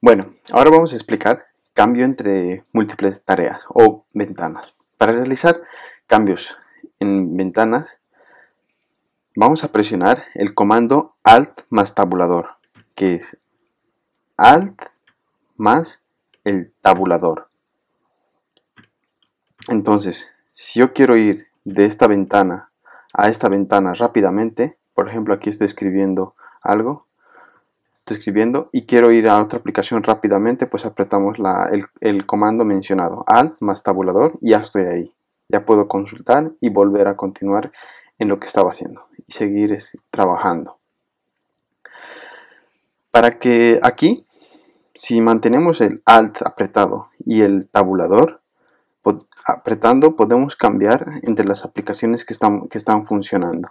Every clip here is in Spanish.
Bueno, ahora vamos a explicar cambio entre múltiples tareas o ventanas. Para realizar cambios en ventanas, vamos a presionar el comando Alt más tabulador, que es Alt más el tabulador. Entonces, si yo quiero ir de esta ventana a esta ventana rápidamente, por ejemplo aquí estoy escribiendo algo, escribiendo y quiero ir a otra aplicación rápidamente, pues apretamos el, comando mencionado, alt más tabulador y ya estoy ahí. Ya puedo consultar y volver a continuar en lo que estaba haciendo y seguir este, trabajando. Para que aquí, si mantenemos el alt apretado y el tabulador, apretando podemos cambiar entre las aplicaciones que están, que están funcionando,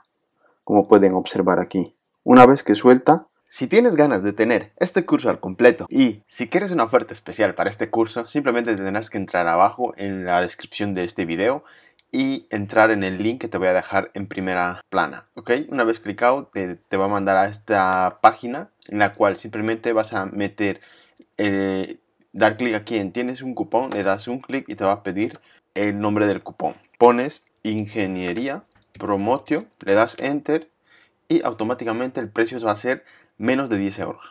como pueden observar aquí. Una vez que suelta, si tienes ganas de tener este curso al completo y si quieres una oferta especial para este curso, simplemente tendrás que entrar abajo en la descripción de este video y entrar en el link que te voy a dejar en primera plana, ¿ok? Una vez clicado te, va a mandar a esta página en la cual simplemente vas a meter, eh, dar clic aquí en tienes un cupón, le das un clic y te va a pedir el nombre del cupón. Pones ingeniería promotio, le das enter y automáticamente el precio va a ser menos de 10 euros.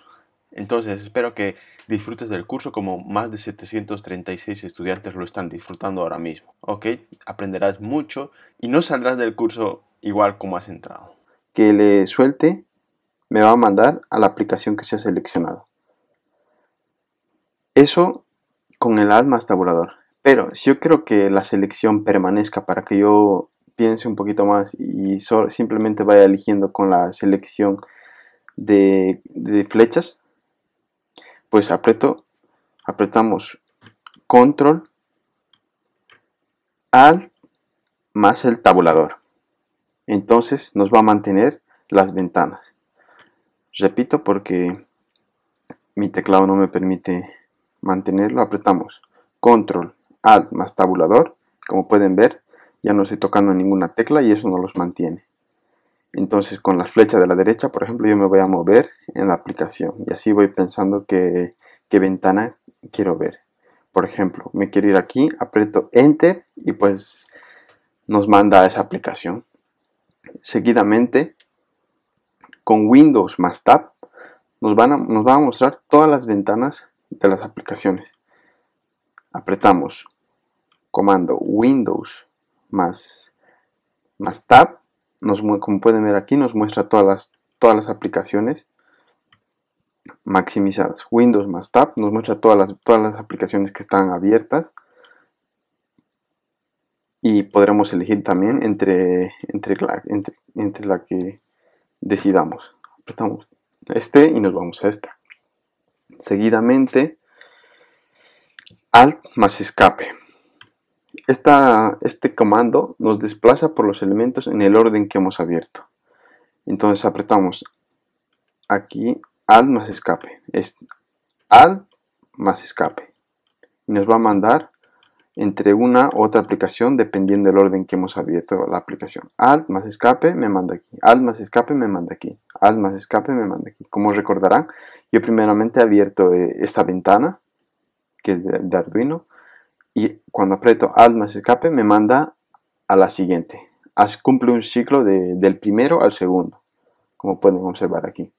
Entonces espero que disfrutes del curso como más de 736 estudiantes lo están disfrutando ahora mismo. ¿Ok? Aprenderás mucho y no saldrás del curso igual como has entrado. Que le suelte me va a mandar a la aplicación que se ha seleccionado. Eso con el alma hasta Pero si yo quiero que la selección permanezca para que yo piense un poquito más y simplemente vaya eligiendo con la selección de, flechas, pues aprieto, apretamos control, alt, más el tabulador. Entonces nos va a mantener las ventanas. Repito porque mi teclado no me permite mantenerlo. Apretamos control, alt más tabulador. Como pueden ver, ya no estoy tocando ninguna tecla y eso no los mantiene. Entonces con la flecha de la derecha, por ejemplo, yo me voy a mover en la aplicación y así voy pensando qué, qué ventana quiero ver. Por ejemplo, me quiero ir aquí, aprieto Enter y pues nos manda a esa aplicación. Seguidamente, con Windows más Tab, nos, van a, nos va a mostrar todas las ventanas de las aplicaciones. Apretamos comando Windows más, más Tab como pueden ver aquí, nos muestra todas las, todas las aplicaciones maximizadas. Windows más Tab nos muestra todas las, todas las aplicaciones que están abiertas. Y podremos elegir también entre, entre, la, entre, entre la que decidamos. Apretamos este y nos vamos a esta. Seguidamente, Alt más escape esta, este comando nos desplaza por los elementos en el orden que hemos abierto. Entonces apretamos aquí Alt más escape. Es Alt más escape. Y nos va a mandar entre una u otra aplicación dependiendo del orden que hemos abierto la aplicación. Alt más escape me manda aquí. Alt más escape me manda aquí. Alt más escape me manda aquí. Como recordarán, yo primeramente he abierto eh, esta ventana que es de Arduino y cuando aprieto Alt más escape me manda a la siguiente. cumple un ciclo del primero al segundo, como pueden observar aquí.